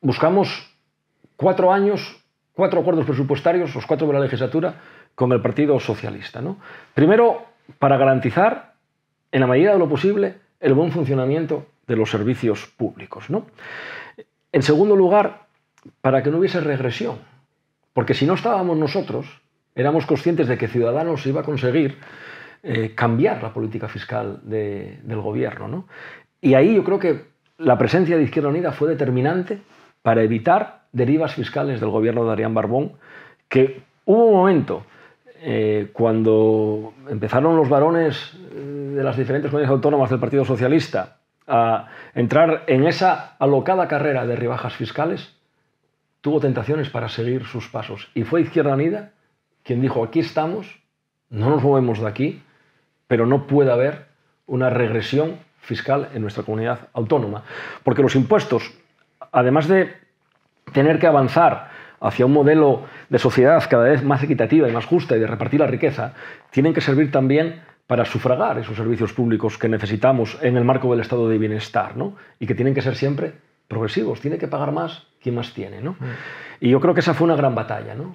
buscamos cuatro años, cuatro acuerdos presupuestarios, los cuatro de la legislatura, con el Partido Socialista. Primero, para garantizar, en la medida de lo posible, el buen funcionamiento de los servicios públicos. En segundo lugar, para que no hubiese regresión, porque si no estábamos nosotros, éramos conscientes de que Ciudadanos iba a conseguir eh, cambiar la política fiscal del gobierno. Y ahí yo creo que la presencia de Izquierda Unida fue determinante para evitar derivas fiscales del gobierno de Arián Barbón, que hubo un momento eh, cuando empezaron los varones eh, de las diferentes comunidades autónomas del Partido Socialista a entrar en esa alocada carrera de rebajas fiscales, tuvo tentaciones para seguir sus pasos. Y fue Izquierda Unida quien dijo, aquí estamos, no nos movemos de aquí, pero no puede haber una regresión fiscal en nuestra comunidad autónoma. Porque los impuestos además de tener que avanzar hacia un modelo de sociedad cada vez más equitativa y más justa y de repartir la riqueza, tienen que servir también para sufragar esos servicios públicos que necesitamos en el marco del estado de bienestar, ¿no? Y que tienen que ser siempre progresivos, tiene que pagar más quien más tiene, ¿no? Mm. Y yo creo que esa fue una gran batalla, ¿no?